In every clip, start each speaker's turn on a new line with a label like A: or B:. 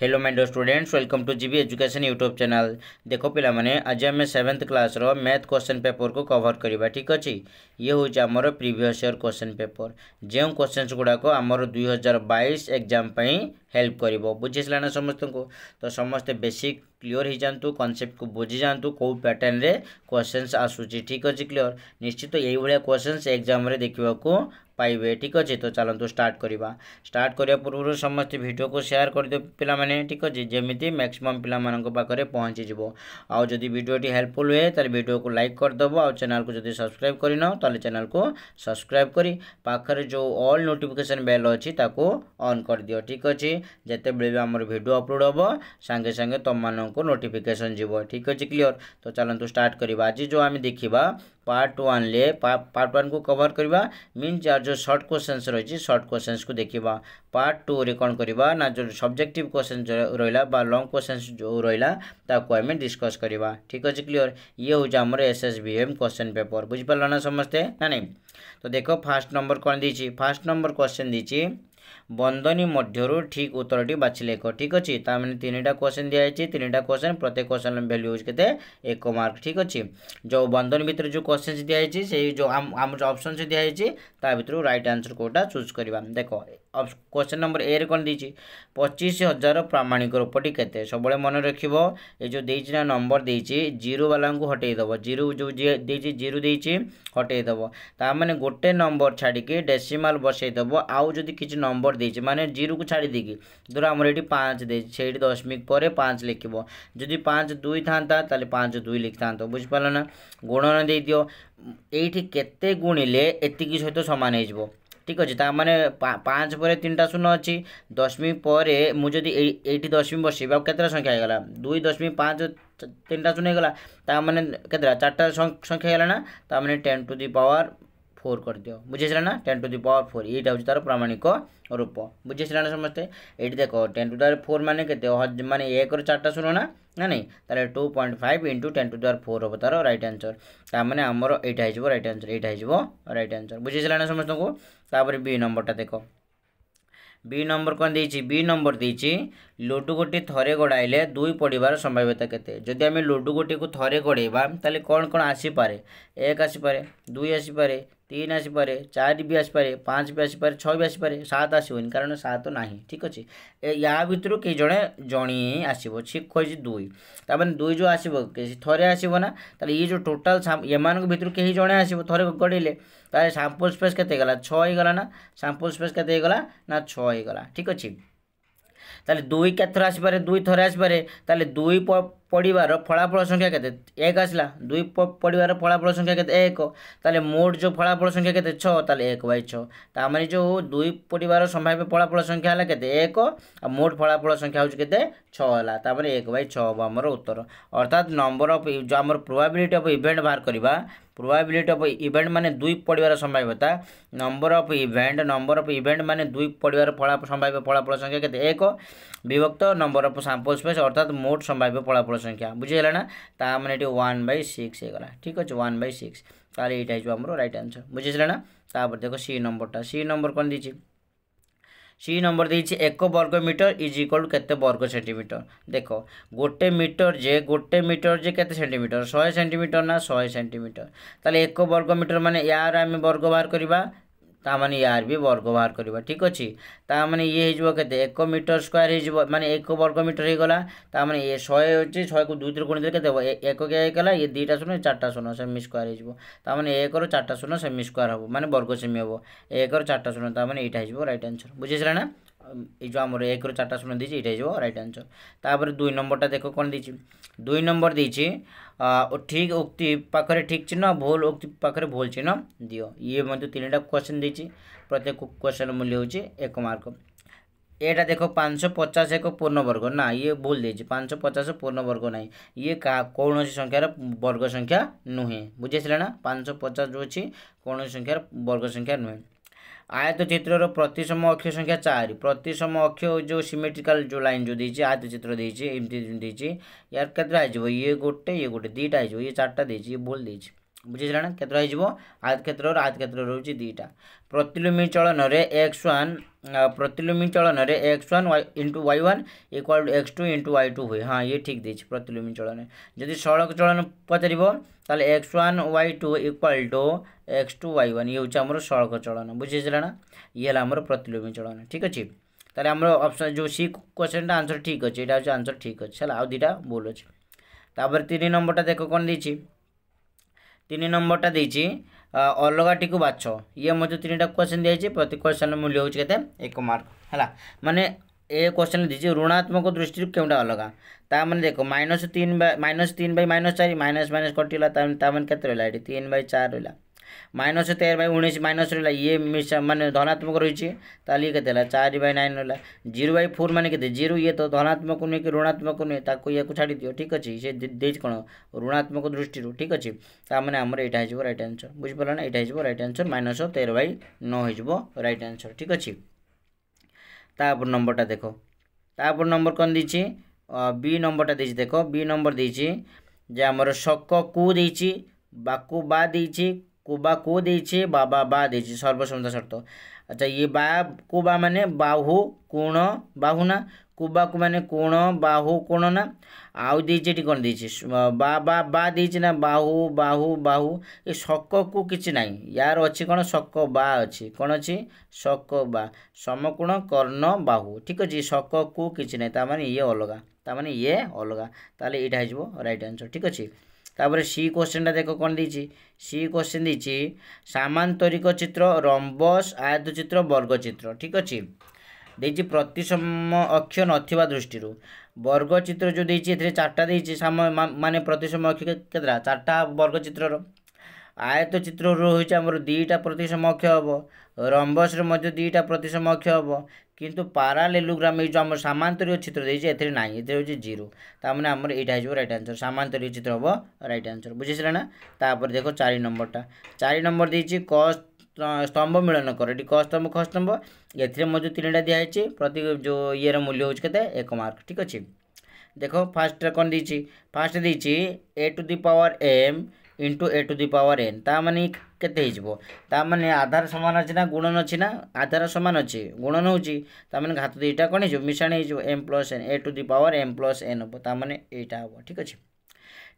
A: hello mind students welcome to GB education YouTube channel देखो पिलाମାନେ आज आम सेवेन्थ क्लास रो मैथ क्वेश्चन पेपर को कवर करवा ठीक अच्छे ये हूँ आमर प्रिवियस इयर क्वेश्चन पेपर जो क्वेश्चन गुड़ाक आम दुई हजार बैस एक्जाम हेल्प कर बुझीसला ना समस्त को तो समस्ते बेसिक क्लीयर हो जातु कनसेप्ट को बुझी जातु कौ पैटर्न क्वेश्चन आसूँ ठीक अच्छे क्लीयर निश्चित तो यही भाया क्वेश्चन एक्जाम देखा पाइबे ठीक अच्छे तो चलत स्टार्ट करवा स्टार्ट करवा पूर्व समस्त भिड को सेयार कर दे पाने ठीक अच्छे जमी मैक्सीम पाखे पहुँची आदि भिडटी हेल्पफुल हुए तो भिड को लाइक करदेव आ चेल को जब सब्सक्राइब करन तो चेल को सब्सक्राइब कर पाखे जो अल् नोटिफिकेसन बेल अच्छी अन् करदि ठीक अच्छे जिते आम भिड अपलोड हे सांगे सांगे तुम मोटिफिकेसन जीव ठीक अच्छे क्लीयर तो चलो स्टार्ट करवा आज जो आम देखा पार्ट वन ले पार्ट वन को कवर करवा मीन जो सर्ट क्वेश्चन रही सर्ट क्वेश्चन को देखा पार्ट टू रे कौन करवा ना जो सब्जेक्टिव क्वेश्चन रहा लंग क्वेश्चन जो रहा आम डिस्कस करवा ठीक अच्छे क्लीयर ये हूँ आम एस एस भी एम क्वेश्चन पेपर बुझिपार ना समस्ते ना नहीं तो देख फास्ट नंबर कौन दे फास्ट नंबर क्वेश्चन देखिए বন্ধনী মধ্যরু ঠিক উত্তরটি বাছিলে এক ঠিক আছে তার মানে তিনটা কোশ্চেন দিয়া হয়েছে তিনটা কোশ্চেন প্রত্যেক কোশ্চেন ভ্যালু হচ্ছে কেতে এক মার্ক ঠিক আছে যে বন্ধনী ভিতরে যে কোশ্চেন্স দিয়া হয়েছে সেই যে আমার অপসন্স দিয়া হয়েছে তা ভিতর রাইট আনসর কোটা চুজ করা দেখ क्वेश्चन नंबर ए कौन देती पचीस हजार प्रामाणिक रूपटी के सब मन रख ये जो देना नंबर देती जीरो बाला को हटेदब जीरो जो देती जीरो देती हटेदब ताने गोटे नंबर छाड़ी डेसीमाल बसईदब आउ जदि किसी नंबर देती मानने जीरो को छाड़ी देकि धर आमर ये पाँच दे दशमिक पर पाँच लिख जदि पाँच दुई था তাহলে পাঁচ দুই লিখতাম বুঝিপার না গুণন দিয়ে দিও এইটি কেতে গুণিলে এতিকি সহ সমান হয়ে যাব ঠিক আছে তার মানে পাঁচ পরে তিনটা শূন্য অছি দশমিক পরে মু যদি এইটি দশমিক বসাইবি আপ কেতটা সংখ্যা হয়ে গেল দুই দশমিক পাঁচ তিনটা শূন্য হয়ে গেল তার মানে কেতটা চারটা সংখ্যা হয়ে গেল না তার মানে ten to the power four करदियो बुझे ना ten to the power four यहाँ हूँ तार प्रामाणिक रूप बुझेसाना समस्ते ये देख टेन टू दार फोर मान के मानते एक चार्टा शून्य ना ना नहीं two point five into ten to the four हम तार रईट आनसर ताने आमर यहाँ हो रईट आनसर यहाँ हो रईट आनसर बुझे ना समस्त को तापर बी नंबरटा देख बी नंबर কোন দিয়েছি বি নম্বর দিয়েছি লুডু গোটি থরে दुई দুই संभाव्यता সম্ভাব্যতা কেতে যদি আমি লুডু গোটিকে থরে গড়াইবা कौन কোণ কোণ আসিপারে এক আসিপারে দুই तीन आसपे चार भी आसपे पाँच भी आसपे छः भी आसपे सात आसवनी कारण सात ना ठीक अच्छे या भितर कई जन जणी आस दुई तमें दुई जो आसव थे आसवना तो ये जो टोटाल एम भितर कहीं जड़े आसव थ सांपल स्पेस के छाला ना सांपल स्पेस के छःगला ठीक अच्छे ତାହେଲେ ଦୁଇ କେତେଥର ଆସିପାରେ ଦୁଇ ଥରେ ଆସିପାରେ ତାହେଲେ ଦୁଇ ପଡ଼ିବାର ଫଳାଫଳ ସଂଖ୍ୟା କେତେ ଏକ ଆସିଲା ଦୁଇ ପଡ଼ିବାର ଫଳାଫଳ ସଂଖ୍ୟା କେତେ ଏକ ତାହେଲେ ମୋଟ ଯେଉଁ ଫଳାଫଳ ସଂଖ୍ୟା କେତେ ଛଅ ତାହେଲେ ଏକ ବାଇ ଛଅ ତା'ମାନେ ଯେଉଁ ଦୁଇ ପଡ଼ିବାର ସମ୍ଭାବ୍ୟ ଫଳାଫଳ ସଂଖ୍ୟା ହେଲା କେତେ ଏକ ଆଉ ମୋଟ ଫଳାଫଳ ସଂଖ୍ୟା ହେଉଛି କେତେ ଛଅ ହେଲା ତା'ପରେ ଏକ ବାଇ ଛଅ ହେବ ଆମର ଉତ୍ତର ଅର୍ଥାତ୍ ନମ୍ବର ଅଫ୍ ଯେଉଁ ଆମର ପ୍ରୋବାବିଲିଟି ଅଫ୍ ଇଭେଣ୍ଟ ବାହାର କରିବା प्रोबेबिलिटी अफ इवेंट मैंने दुई पढार सम्भाव्यता number of event number of event मैंने दुई पढ्यार फला सम्भाव्य फलाफल संख्या के विभक्त नम्बर अफ सांपल स्पेस अर्थात मोट सम्भाव्य फलाफल संख्या ना तो मैंने ये वन बै सिक्स हैगला ठीक अच्छे one by six right answer ना तापर देख सी नम्बर टा सी नम्बर कन् दिइस সি নম্বর দিয়েছি এক বর্গ মিটর ইজ ইকল টু কেতে বর্গ সেটিমিটর দেখ গোটে মিটর যে গোটে মিটর যে কেতে সেটিমিটর শহে সেটিমিটর না শহে সেটিমিটর তাহলে এক বর্গ মিটর মানে ইয়ার আমি বর্গ বাহার করা ତାମାନେ ୟାର ବି ବର୍ଗ ବାହାର କରିବା ଠିକ୍ ଅଛି ତାମାନେ ଇଏ ହେଇଯିବ କେତେ ଏକ ମିଟର ସ୍କୋୟାର ହେଇଯିବ ମାନେ ଏକ ବର୍ଗ ମିଟର ହେଇଗଲା ତାମାନେ ଏ ଶହେ ଅଛି ଶହେକୁ ଦୁଇ ଥର ଗୁଣିଦେଲେ କେତେ ହେବ ଏକ କେ ହେଇଗଲା ଇଏ ଦୁଇଟା ଶୂନ ଚାରିଟା ଶୂନ ସେମି ସ୍କୋୟାର ହେଇଯିବ ତାମାନେ ଏକର ଚାରିଟା ଶୂନ ସେମି ସ୍କୋୟାର ହେବ ମାନେ ବର୍ଗ ସେମି ହେବ ଏକର ଚାରିଟା ଶୂନ ତାମାନେ ଏଇଟା ହେଇଯିବ ରାଇଟ୍ ଆନ୍ସର ବୁଝିସାରିଲା ନା এই যে আমার একর চারটা শূন্য দিয়েছি এটাই যাব রাইট আনসর তাপরে দুই নম্বরটা দেখো কোণ দিয়েছি দুই নম্বর দিয়েছি ঠিক উক্তি পাখে ঠিক চিহ্ন ভুল উক্তি পাখে ভুল চিহ্ন দিও ইয়ে মধ্যে তিনটা কোশ্চেন দিয়েছি প্রত্যেক কোশ্চেন মূল্য হচ্ছে এক মার্ক এটা দেখো পাঁচশো পଚାଶ ଏକ ପୂର୍ଣ୍ଣବର୍ଗ ନା ଇଏ ଭୁଲ ଦେଇଛି ପାଞ୍ଚଶହ ପଚାଶ ପୂର୍ଣ୍ଣବର୍ଗ ନାହିଁ ଇଏ କୌଣସି ସଂଖ୍ୟାର ବର୍ଗ ସଂଖ୍ୟା ନୁହେଁ ବୁଝିସାରିଲା ନା ପାଞ୍ଚଶହ ପଚାଶ ଯେଉଁ ଅଛି କୌଣସି ସଂଖ୍ୟାର ବର୍ଗ ସଂଖ୍ୟା ନୁହେଁ आयत चित्र प्रतिसम अक्ष संख्या चार प्रतिसम अक्ष जो सीमेट्रिकाल जो लाइन जो देखिए आयत चित्र देखिए एमती यार यार कतरा ये गोटे ये गोटे दुईटा ये चार्टा देखिए भूल देखिए ବୁଝିଲା ନା କେତେ ରହିଯିବ ଆୟତ କ୍ଷେତ୍ରରୁ ଆୟତ କ୍ଷେତ୍ର ରହୁଛି ଦୁଇଟା ପ୍ରତିଲୋମୀ ଚଳନରେ ଏକ୍ସ ୱାନ୍ ପ୍ରତିଲୋମୀ ଚଳନରେ x one into y one equal to x two into y two ହୁଏ ହଁ ଇଏ ଠିକ୍ ଦେଇଛି ପ୍ରତିଲୋମୀ ଚଳନ ଯଦି ସଡ଼କ ଚଳନ ପଚାରିବ ତାହେଲେ x one y two equal to x two y one ଇଏ ହେଉଛି ଆମର ସଡ଼କ ଚଳନ ବୁଝିହେଲା ନା ଇଏ ହେଲା ଆମର ପ୍ରତିଲୋମୀ ଚଳନ ଠିକ୍ ଅଛି ତାହେଲେ ଆମର ଅପସନ୍ ଯେଉଁ ସି କ୍ୱେଶ୍ଚନ୍ଟା ଆନ୍ସର୍ ଠିକ୍ ଅଛି ଏଇଟା ହେଉଛି ଆନ୍ସର୍ ଠିକ୍ ଅଛି ହେଲା ଆଉ ଦୁଇଟା ଭୁଲ ଅଛି ତାପରେ ତିନି ନମ୍ବରଟା ଦେଖ କ'ଣ ଦେଇଛି तीन नंबर टा दे अलग टी बाछ ये मुझे तीन टाइम क्वेश्चन दिखाई प्रति क्वेश्चन मूल्य हूँ कैसे एक मार्क है मैंने ए क्वेश्चन दीजिए ऋणात्मक दृष्टि के अलग ता मैंने देख माइनस तीन बाइनस तीन बै माइनस चार माइनस माइनस कटिगला तीन बै चार रहा মাইনস তের বাই উনিশ মাইনস রহলা ইয়ে মানে ধনাত্মক রয়েছে তাহলে ইয়ে কেতে হল চারি বাই নাইন হল জিরো বাই ফোর মানে কেতে জিরো ইয়ে তো ধনাত্মক নুহে কি ঋণাত্মক নুহে তাকে ইয়াকে ছাড়ি দিও ঠিক আছে সে দিয়েছে কোণ ঋণাত্মক দৃষ্টি ঠিক আছে তার মানে আমার এটা হয়ে যাব রাইট আনসর বুঝিপার না এটা হয়ে যাব রাইট আনসর মাইনস তের বাই ন হয়ে যাব রাইট আনসর ঠিক আছে তাপর নম্বরটা দেখো তাপর নম্বর কোন দিয়েছি বি নম্বরটা দিয়েছি দেখো বি নম্বর দিয়েছি যে আমার শককু দিয়েছি বাকু বা দিয়েছি বা কো দিয়েছে বা বা বা দিয়েছে সর্বসম্মত শর্ত আচ্ছা ইয়ে বা কো বা মানে বাহু কোণ বাহু না কুবাকু মানে কোণ বাহু কোণ না আউ দিয়েছে এটি কোণ দিয়েছে বা বা বা দিয়েছে না বাহু বাহু বাহু এ সকু কিছু নাই ইয়ার অছি কোণ শক বা অছি কোণ অছি শক বা সমকোণ কর্ণ বাহু ঠিক আছে সকু কিছু নাই তার মানে ইয়ে অলগা তার মানে ইয়ে অলগা তাহলে এটা হয়ে যাব রাইট আনসর ঠিক আছে ତାପରେ ସି କୋଶ୍ଚିନ୍ଟା ଦେଖ କ'ଣ ଦେଇଛି ସି କୋଶ୍ଚିନ୍ ଦେଇଛି ସାମାନ୍ତରିକ ଚିତ୍ର ରମ୍ବସ୍ ଆୟତ ଚିତ୍ର ବର୍ଗଚିତ୍ର ଠିକ୍ ଅଛି ଦେଇଛି ପ୍ରତିସମ ଅକ୍ଷ ନଥିବା ଦୃଷ୍ଟିରୁ ବର୍ଗଚିତ୍ର ଯେଉଁ ଦେଇଛି ଏଥିରେ ଚାରିଟା ଦେଇଛି ମାନେ ପ୍ରତିସମ ଅକ୍ଷ କେତେଟା ଚାରିଟା ବର୍ଗଚିତ୍ରର ଆୟତ ଚିତ୍ରରୁ ହେଉଛି ଆମର ଦୁଇଟା ପ୍ରତିସମକ୍ଷ ହେବ ରମ୍ବସରେ ମଧ୍ୟ ଦୁଇଟା ପ୍ରତିସମକ୍ଷ ହେବ କିନ୍ତୁ ପାରାଲେଲୋଗ୍ରାମ ଏଇ ଯେଉଁ ଆମର ସାମାନ୍ତରୀୟ ଚିତ୍ର ଦେଇଛି ଏଥିରେ ନାହିଁ ଏଥିରେ ହେଉଛି ଜିରୋ ତାମାନେ ଆମର ଏଇଟା ହେଇଯିବ ରାଇଟ୍ ଆନ୍ସର୍ ସାମାନ୍ତରୀୟ ଚିତ୍ର ହେବ ରାଇଟ୍ ଆନ୍ସର୍ ବୁଝିସାରିଲା ନା ତାପରେ ଦେଖ ଚାରି ନମ୍ବରଟା ଚାରି ନମ୍ବର ଦେଇଛି କ ସ୍ତମ୍ଭ ମିଳନ କର ଏଠି କ ସ୍ତମ୍ଭ ଖ ସ୍ତମ୍ଭ ଏଥିରେ ମଧ୍ୟ ତିନିଟା ଦିଆହେଇଛି ପ୍ରତି ଯେଉଁ ଇଏର ମୂଲ୍ୟ ହେଉଛି କେତେ ଏକ ମାର୍କ ଠିକ୍ ଅଛି ଦେଖ ଫାର୍ଷ୍ଟରେ କ'ଣ ଦେଇଛି ଫାର୍ଷ୍ଟ ଦେଇଛି A to the power M into A to the power N ତା ମାନେ କେତେ ହେଇଯିବ ତା ମାନେ ଆଧାର ସମାନ ଅଛି ନା ଗୁଣନ ଅଛି ନା ଆଧାର ସମାନ ଅଛି ଗୁଣନ ହେଉଛି ତା ମାନେ ଘାତ ଦୁଇଟା କ'ଣ ହେଇଯିବ ମିଶାଣ ହେଇଯିବ M plus N A to the power M plus N ହେବ ତା ମାନେ ଏଇଟା ହେବ ଠିକ୍ ଅଛି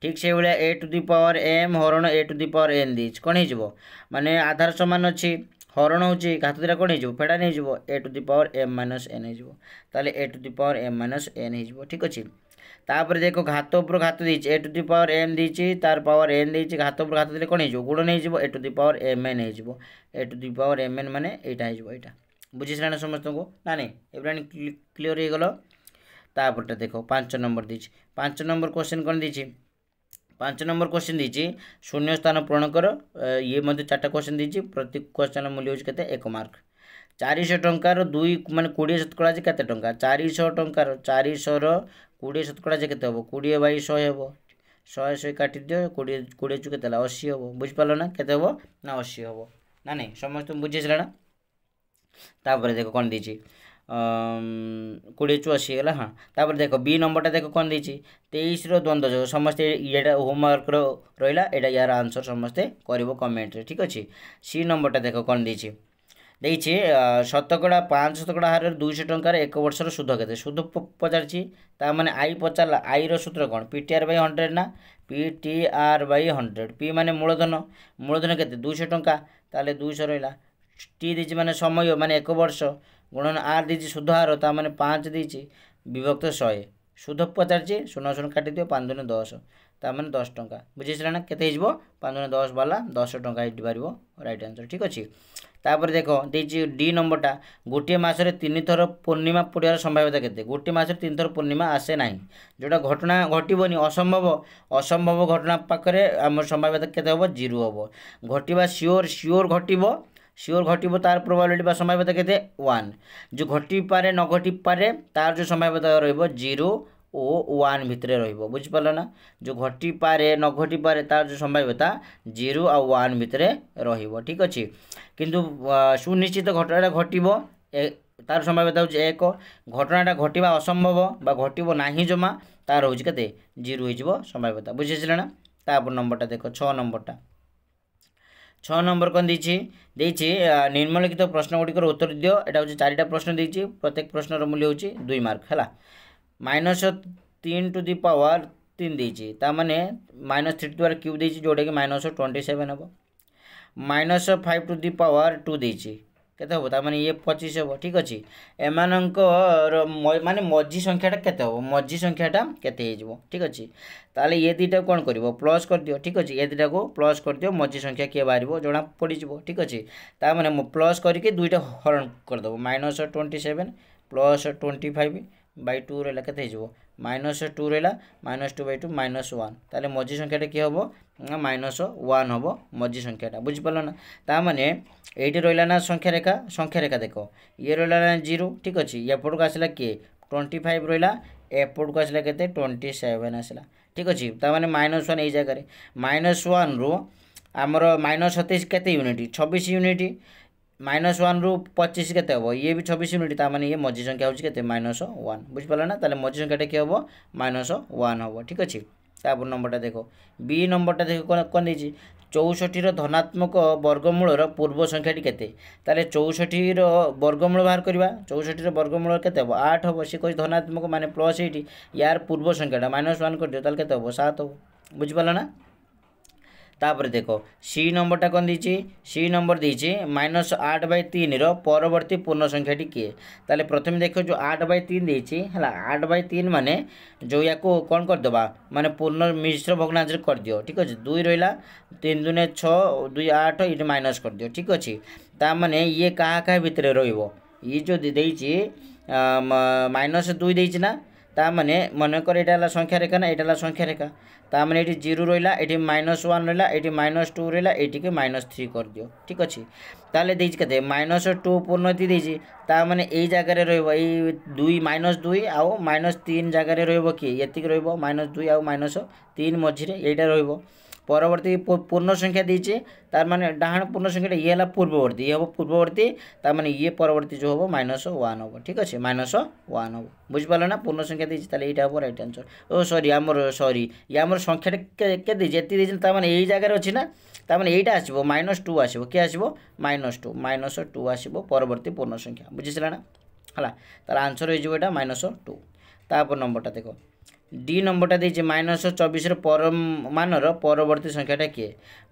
A: ঠিক সেইভাবে এ টু দি পাওয়ার এম হরণ এ টু দি পাওয়ার এন দিয়েছি কোণ হয়ে যাব মানে আধার সমান অছি মানে মানে মানে হরণ হচ্ছে ঘাত দুইটা কোণ হয়ে যাব ফেড়া হয়ে যাব A to the power M minus N হয়ে যাব তাহলে A to the power M minus N হয়ে যাব ঠিক আছে তাপরে দেখ ঘাত উপর ঘাত দিয়েছি এ টু দি পাওয়ার এম দিয়েছি তার পাওয়ার এন দিয়েছি ঘাত উপর ঘাত দিলে কোণ হয়ে গুণ হয়ে A to the power M N হয়ে A to the power M N মানে এইটা হয়ে এইটা বুঝিসারা সমস্ত না নাই এবার ক্লিয়ার হয়ে গেল তাপরটা দেখো পাঁচ নম্বর দিয়েছি পাঁচ নম্বর কোশ্চেন কোণ দিয়েছি পাঁচ নম্বর কোশ্চেন দিয়েছি শূন্য স্থান পূরণ কর ইয়ে মধ্যে চারটা কোশ্চেন দিয়েছি প্রতি কোশ্চেন মূল্য হচ্ছে কত এক মার্ক ଚାରିଶହ ଟଙ୍କାର ଦୁଇ ମାନେ କୋଡ଼ିଏ ଶତକଡ଼ା ଯେ କେତେ ଟଙ୍କା ଚାରିଶହ ଟଙ୍କାର ଚାରିଶହର କୋଡ଼ିଏ ଶତକଡ଼ା ଯେ କେତେ ହେବ କୋଡ଼ିଏ ବାଇ ଶହେ ହେବ ଶହେ ଶହେ କାଟିଦିଅ କୋଡ଼ିଏ କୋଡ଼ିଏ ଚୁ କେତେ ହେଲା ଅଶୀ ହେବ ବୁଝିପାରିଲ ନା କେତେ ହେବ ନା ଅଶୀ ହେବ ନା ନାଇଁ ସମସ୍ତେ ବୁଝିସାରିଲା ନା ତାପରେ ଦେଖ କ'ଣ ଦେଇଛି କୋଡ଼ିଏ ଚୁ ଅଶୀ ହେଲା ହଁ ତାପରେ ଦେଖ ବି ନମ୍ବରଟା ଦେଖ କ'ଣ ଦେଇଛି ତେଇଶର ଦ୍ୱନ୍ଦ୍ୱ ଯୋଗ ସମସ୍ତେ ଇଏଟା ହୋମୱାର୍କର ରହିଲା ଏଇଟା ୟାର ଆନ୍ସର୍ ସମସ୍ତେ କରିବ କମେଣ୍ଟରେ ଠିକ୍ ଅଛି ସି ନମ୍ବରଟା ଦେଖ କ'ଣ ଦେଇଛି ଦେଇଛି ଶତକଡ଼ା ପାଞ୍ଚ ଶତକଡ଼ା ହାରରେ ଦୁଇଶହ ଟଙ୍କାର ଏକ ବର୍ଷର ସୁଧ କେତେ ସୁଧ ପଚାରିଛି ତା ମାନେ ଆଇ ପଚାରିଲା ଆଇର ସୂତ୍ର କ'ଣ P T R by hundred ନା P T R by hundred P ମାନେ ମୂଳଧନ ମୂଳଧନ କେତେ ଦୁଇଶହ ଟଙ୍କା ତାହେଲେ ଦୁଇଶହ ରହିଲା ଟି ଦେଇଛି ମାନେ ସମୟ ମାନେ ଏକ ବର୍ଷ ଗୁଣନ ଆର୍ ଦେଇଛି ସୁଧ ହାର ତା ମାନେ ପାଞ୍ଚ ଦେଇଛି ବିଭକ୍ତ ଶହେ ସୁଧ ପଚାରିଛି ଶୂନ ଶୂନ କାଟିଦିଅ ପାଞ୍ଚ ଦିନ ଦଶ তার মানে দশ টঙ্কা বুঝিছিলা না কেতে হয়ে পাঁচ জন দশ বালা দশ টঙ্কা হইপার রাইট আনসর ঠিক আছে তাপরে দেখ দিয়েছি ডি নম্বরটা গোটিয়ে মাসরে তিন থর পূর্ণিমা পড়ার সম্ভাব্যতা কেতে গোটিয়ে মাসরে তিন থর পূর্ণিমা আসে না যেটা ঘটনা ঘটবনি অসম্ভব অসম্ভব ঘটনা পাখে আমার সম্ভাব্যতা কেতে হব জিরো হব ঘটবা সিওর সিওর ঘটব সিওর ঘটব তার প্রবাবিলিটি বা সম্ভাব্যতা কেতে ওয়ান যে ঘটিপারে ন ঘটিপারে তার যে সম্ভাব্যতা রহব জিরো ও ওয়ান ভিতরে রহব বুঝিপার না যে ঘটিপারে ন ঘটিপারে তার যে সম্ভাব্যতা জিরো আ ওয়ান ভিতরে রহব ঠিক আছে কিন্তু সুনিশ্চিত ঘটনাটা ঘটব তার সম্ভাব্যতা হচ্ছে এক ঘটনাটা ঘটিবা অসম্ভব বা ঘটব না জমা তার হচ্ছে কেতে জিরো হয়ে যাব সম্ভাব্যতা বুঝি আসলে না তারপর নম্বরটা দেখো ছ নম্বরটা ছ নম্বর কন দিয়েছি দিয়েছি নিম্নলিখিত প্রশ্নগুড়ির উত্তর দিও এটা হচ্ছে চারিটা প্রশ্ন দিয়েছি প্রত্যেক প্রশ্নর মূল্য হচ্ছে দুই মার্ক হলা माइनस तीन टू दि पावर तीन देने माइनस थ्री द्वारा क्यूब दे जोटा कि माइनस ट्वेंटी सेवेन हम minus five to the power two देते हम तार ये पचिश हम ठीक अच्छे एम मान मझी संख्याटा के मझी संख्याटा के ठीक अच्छे ताल ये दुटा कौन कर प्लस कर दियो ठीक अच्छे ये दुटा को प्लस कर दियो मझी संख्या किए बाहर जना पड़ ठीक अच्छे तार प्लस करके दुईटा हरण करदेव minus twenty seven plus twenty five by two রেলা কেতে হয়ে যাব মাইনস টু রেলা minus two by two minus one তাহলে মঝি সংখ্যাটা কী হব না মাইনস ওয়ান হব মঝি সংখ্যাটা বুঝিপারল না তার মানে এইটি রহলা না সংখ্যা রেখা সংখ্যা রেখা দেখ ইয়ে রহলা না জিরো ঠিক আছে এপটক আসলা কিয়ে টোয়েন্টি ফাইভ রহলা এপটক আসলা কেতে টোয়েন্টি সেভেন আসলা ঠিক আছে তার মানে মাইনস ওয়ান এই জায়গায় মাইনস ওয়ান রু আমার মাইনস সতেইশ কেতে ইউনিট ছবিশ ইউনিট মাইনাস ওয়ান রু পঁচিশ কেতে হব ইয়ে বি ছবিশ ইউনিট তার মানে ইয়ে মঝি সংখ্যা হচ্ছে কেতে মাইনাস ওয়ান বুঝিপার না তাহলে মঝি সংখ্যাটা কি হব মাইনাস ওয়ান হব ঠিক আছে তারপর নম্বরটা দেখো বি নম্বরটা দেখো কন দিয়েছি চৌষঠির ধনাত্মক বর্গমূলর পূর্ব সংখ্যাটি কেতে তাহলে চৌষঠির বর্গমূল বাহার করা চৌষঠির বর্গমূল কেতে হব আট হব সে কে ধনাত্মক মানে প্লস এইটি ইয়ার পূর্ব সংখ্যাটা মাইনাস ওয়ান করে দিও তাহলে কেতে হব সাত হব বুঝিপার না ତାପରେ ଦେଖ ସି ନମ୍ବରଟା କ'ଣ ଦେଇଛି ସି ନମ୍ବର ଦେଇଛି ମାଇନସ୍ ଆଠ ବାଇ ତିନିର ପରବର୍ତ୍ତୀ ପୂର୍ଣ୍ଣ ସଂଖ୍ୟାଟି କିଏ ତାହେଲେ ପ୍ରଥମେ ଦେଖ ଯେଉଁ ଆଠ ବାଇ ତିନି ଦେଇଛି ହେଲା ଆଠ ବାଇ ତିନି ମାନେ ଯେଉଁ ୟାକୁ କ'ଣ କରିଦେବା ମାନେ ପୂର୍ଣ୍ଣ ମିଶ୍ର ଭଗ୍ନାଂଶରେ କରିଦିଅ ଠିକ୍ ଅଛି ଦୁଇ ରହିଲା ତିନି ଦୁନେ ଛଅ ଦୁଇ ଆଠ ଏଇଠି ମାଇନସ୍ କରିଦିଅ ଠିକ୍ ଅଛି ତାମାନେ ଇଏ କାହା କାହା ଭିତରେ ରହିବ ଇଏ ଯେଉଁ ଦେଇଛି ମାଇନସ୍ ଦୁଇ ଦେଇଛି ନା তাহলে মানে মনে করে এটা হল সংখ্যা রেখা না এটা হল সংখ্যা রেখা তাহলে মানে এটি জিরো রইলা এটি মাইনস ওয়ান রইলা এটি মাইনস টু রইলা এটিকে মাইনস থ্রি করদিও ঠিক আছে তাহলে দিয়েছি কে মাইনস টু পূর্ণতি দিয়েছি তার মানে এই জায়গায় রহব এই দুই মাইনস দুই আও মাইনস তিন জায়গায় রহব কি এতিক রহব মাইনস দুই আও মাইনস তিন মঝিরে এইটা রহব পরবর্তী পূর্ণ সংখ্যা দিয়েছে তার মানে ডাহাণ পূর্ণ সংখ্যাটা ইয়ে হল পূর্ববর্তী ইয়ে হব পূর্ববর্তী তার মানে ইয়ে পরবর্তী যে হব মাইনস ওয়ান হব ঠিক আছে মাইনস ওয়ান হব বুঝিপারল না পূর্ণ সংখ্যা দিয়েছি তাহলে এইটা হব রাইট আনসর ও সরি আমার সরি ইয়ে আমার সংখ্যাটা কে দিয়েছে এত দিয়েছে তার মানে এই জায়গায় অছি না তার মানে এইটা আসব মাইনস টু আসব কে আসব মাইনস টু মাইনস টু আসব পরবর্তী পূর্ণ সংখ্যা বুঝিছিল না হল হ্যাঁ, তাহলে আনসর হয়ে যাব এটা মাইনস টু তারপর নম্বরটা দেখো ডি নম্বরটা দিয়েছে মাইনস চবিশর পর মানর পরবর্তী সংখ্যাটা কি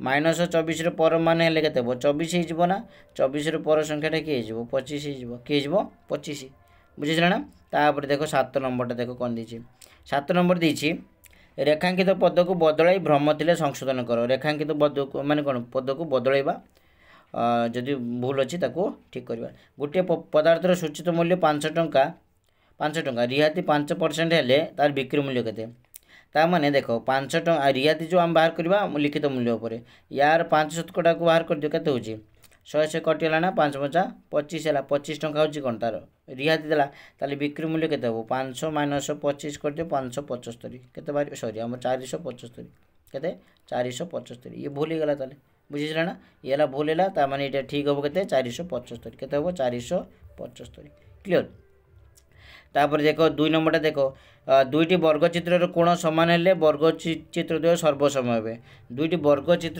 A: মাইনস চবিশর পর মান হলে কেতে হব চবিশ হয়ে না চবিশর পর সংখ্যাটা কি হয়ে পঁচিশ হয়ে কি হয়ে পঁচিশ বুঝেছিল না তাপরে দেখো সাত নম্বরটা দেখো কোন দিয়েছি সাত নম্বর দিয়েছি রেখাঙ্কিত পদকু বদলাই ভ্রম থিলে সংশোধন কর রেখাঙ্কিত পদকু মানে কোন পদকু বদলাইবা ଯଦି ଭୁଲ ଅଛି ତାକୁ ଠିକ୍ କରିବା ଗୋଟିଏ ପଦାର୍ଥର ସୂଚିତ ମୂଲ୍ୟ ପାଞ୍ଚ ଟଙ୍କା ପାଞ୍ଚ ଟଙ୍କା ରିହାତି ପାଞ୍ଚ ପରସେଣ୍ଟ ହେଲେ ତା'ର ବିକ୍ରି ମୂଲ୍ୟ କେତେ ତାମାନେ ଦେଖ ପାଞ୍ଚ ଟଙ୍କା ରିହାତି ଯେଉଁ ଆମେ ବାହାର କରିବା ଲିଖିତ ମୂଲ୍ୟ ଉପରେ ୟାର ପାଞ୍ଚ ଶତକଟାକୁ ବାହାର କରିଦିଅ କେତେ ହେଉଛି ଶହେ ଶହେ କଟିଗଲା ନା ପାଞ୍ଚ ପଞ୍ଚା ପଚିଶ ହେଲା ପଚିଶ ଟଙ୍କା ହେଉଛି କ'ଣ ତା'ର ରିହାତି ଦେଲା ତାହେଲେ ବିକ୍ରି ମୂଲ୍ୟ କେତେ ହେବ ପାଞ୍ଚଶହ ମାଇନସ୍ ପଚିଶ କରିଦିଅ ପାଞ୍ଚଶହ ପଞ୍ଚସ୍ତରୀ କେତେ ବାହାରିବ ସରି ଆମର ଚାରିଶହ ପଞ୍ଚସ୍ତରୀ କେତେ ଚାରିଶହ ପଞ୍ଚସ୍ତରୀ ଇଏ ଭୁଲ ହେଇଗଲା ତାହେଲେ ବୁଝିଲା ନା ଇଏ ହେଲା ଭୁଲ ହେଲା ତା ମାନେ ଏଇଟା ଠିକ୍ ହେବ କେତେ ଚାରିଶହ ପଞ୍ଚସ୍ତରୀ କେତେ ହେବ ଚାରିଶହ ପଞ୍ଚସ୍ତରୀ କ୍ଲିଅର୍ ତାପରେ ଦେଖ ଦୁଇ ନମ୍ବରଟା ଦେଖ दुई वर्गचित र को समान हो चित सर्वसम हेर्ने दुईटी बर्गचित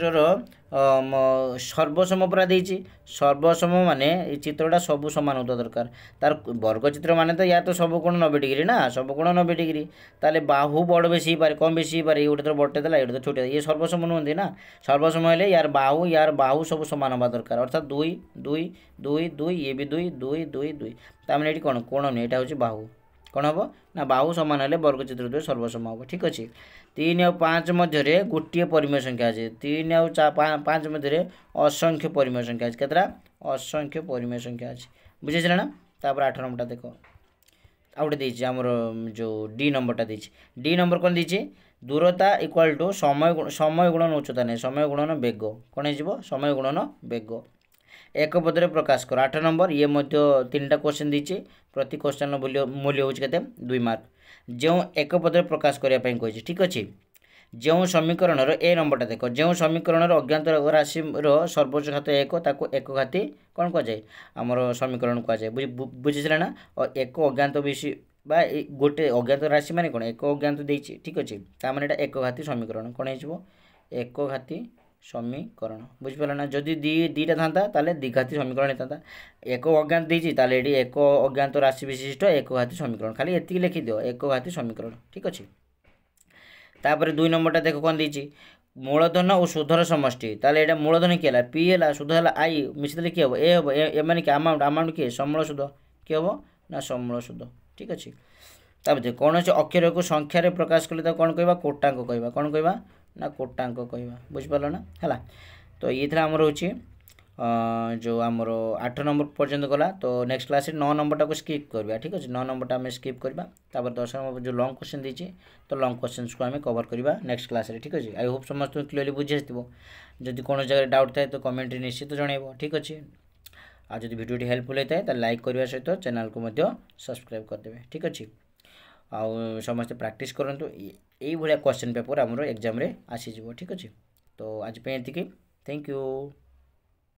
A: सर्वसम पुरा पुरा सर्वसम माने म चित्रटा सब समान हुन्छ दरकार तर वर्गचित्र माने त या त सब कोण 90 डिग्री ना सब कोण 90 डिग्री त बाहु बड बेसी पारे कम बेसी है पर यस्तो बटे देला एउटा छोटो सर्वसम सर्वसम्म नुहन् सर्वसम्म हो याहु यार बाहु सब समान हे द अर्थात् दुई दुई दुई दुई एुई दुई दुई दुई कोण कोही एटा हौ बाहु କ'ଣ ହେବ ନା ବାହୁ ସମାନ ହେଲେ ବର୍ଗ ଚତୁର୍ଦ୍ଦୟ ସର୍ବସମ ହେବ ଠିକ୍ ଅଛି ତିନି ଆଉ ପାଞ୍ଚ ମଧ୍ୟରେ ଗୋଟିଏ ପରିମେୟ ସଂଖ୍ୟା ଅଛି ତିନି ଆଉ ପାଞ୍ଚ ମଧ୍ୟରେ ଅସଂଖ୍ୟ ପରିମେୟ ସଂଖ୍ୟା ଅଛି କେତେଟା ଅସଂଖ୍ୟ ପରିମେୟ ସଂଖ୍ୟା ଅଛି ବୁଝିଯାଇଛି ନା ତା'ପରେ ଆଠ ନମ୍ବରଟା ଦେଖ ଆଉ ଗୋଟେ ଦେଇଛି ଆମର ଯେଉଁ ଡି ନମ୍ବରଟା ଦେଇଛି ଡି ନମ୍ବର କ'ଣ ଦେଇଛି ଦୂରତା ଇକ୍ୱାଲ୍ ଟୁ ସମୟ ସମୟ ଗୁଣନ ଉଚ୍ଚତା ନାହିଁ ସମୟ ଗୁଣନ ବେଗ କ'ଣ ହେଇଯିବ ସମୟ ଗୁଣନ ବେଗ এক পদরে প্রকাশ কর আট নম্বর ইয়ে মধ্যে তিনটা কোশ্চেন দিয়েছি প্রতি কোশ্চেন মূল্য হচ্ছে কেতে দুই মার্ক যে এক পদরে প্রকাশ করা কইছে ঠিক আছে যে সমীকরণর এ নম্বরটা দেখ যে সমীকরণর অজ্ঞাত রাশির সর্বোচ্চ ঘাত এক তাকে এক ঘাতী কোণ কুযায় আমার সমীকরণ কুযায় বুঝিছিল না এক অজ্ঞাত বেশি বা গোটে অজ্ঞাত রাশি মানে কোণ এক অজ্ঞাত দিয়েছি ঠিক আছে তার মানে এটা এক ঘাতী সমীকরণ কোণ হয়ে এক ঘাতী ସମୀକରଣ ବୁଝିପାରିଲ ନା ଯଦି ଦୁଇ ଦୁଇଟା ଥାଆନ୍ତା ତାହେଲେ ଦ୍ୱିଘାତୀ ସମୀକରଣ ହୋଇଥାନ୍ତା ଏକ ଅଜ୍ଞାତ ଦେଇଛି ତାହେଲେ ଏଠି ଏକ ଅଜ୍ଞାତ ରାଶି ବିଶିଷ୍ଟ ଏକଘାତୀ ସମୀକରଣ ଖାଲି ଏତିକି ଲେଖିଦିଅ ଏକଘାତୀ ସମୀକରଣ ଠିକ୍ ଅଛି ତାପରେ ଦୁଇ ନମ୍ବରଟା ଦେଖ କ'ଣ ଦେଇଛି ମୂଳଧନ ଓ ସୁଧର ସମଷ୍ଟି ତାହେଲେ ଏଇଟା ମୂଳଧନ କିଏ ହେଲା ପି ହେଲା ସୁଧ ହେଲା ଆଇ ମିଶିଦେଲେ କିଏ ହେବ ଏ ହେବ ଏମାନେ କି ଆମାଉଣ୍ଟ ଆମାଉଣ୍ଟ କିଏ ସମୂଳ ସୁଧ କିଏ ହେବ ନା ସମୂଳ ସୁଧ ଠିକ୍ ଅଛି ତାପରେ କୌଣସି ଅକ୍ଷରକୁ ସଂଖ୍ୟାରେ ପ୍ରକାଶ କଲେ ତାକୁ କ'ଣ କହିବା କୋଟାଙ୍କ କହିବା କ'ଣ କହିବା ना कोटांक कह बुझिपार है तो ये आमर हो जो आमर आठ नंबर पर्यटन गला तो नेक्स्ट क्लास नौ नंबर टाक स्कीप करवा ठीक अच्छे नौ नंबर टाइम स्कीप करवा दस नंबर जो लंग क्वेश्चन देचे तो लंग क्वेश्चन को आम कवर करवा नेक्स्ट क्लास ठीक अच्छे आई होप समस्त क्लीयरली बुझी आसो जदि कौन जगह डाउट थाए तो कमेन्ट्रे निश्चित जनइब ठीक अच्छे आदि जब भिडियो हेल्पफुल होता है लाइक करने सहित चैनल को सब्सक्राइब करदे ठीक अच्छे ଆଉ ସମସ୍ତେ ପ୍ରାକ୍ଟିସ୍ କରନ୍ତୁ ଏଇଭଳିଆ କ୍ୱେଶ୍ଚନ୍ ପେପର୍ ଆମର ଏକ୍ଜାମ୍ରେ ଆସିଯିବ ଠିକ୍ ଅଛି ତ ଆଜି ପାଇଁ ଏତିକି ଥ୍ୟାଙ୍କ ୟୁ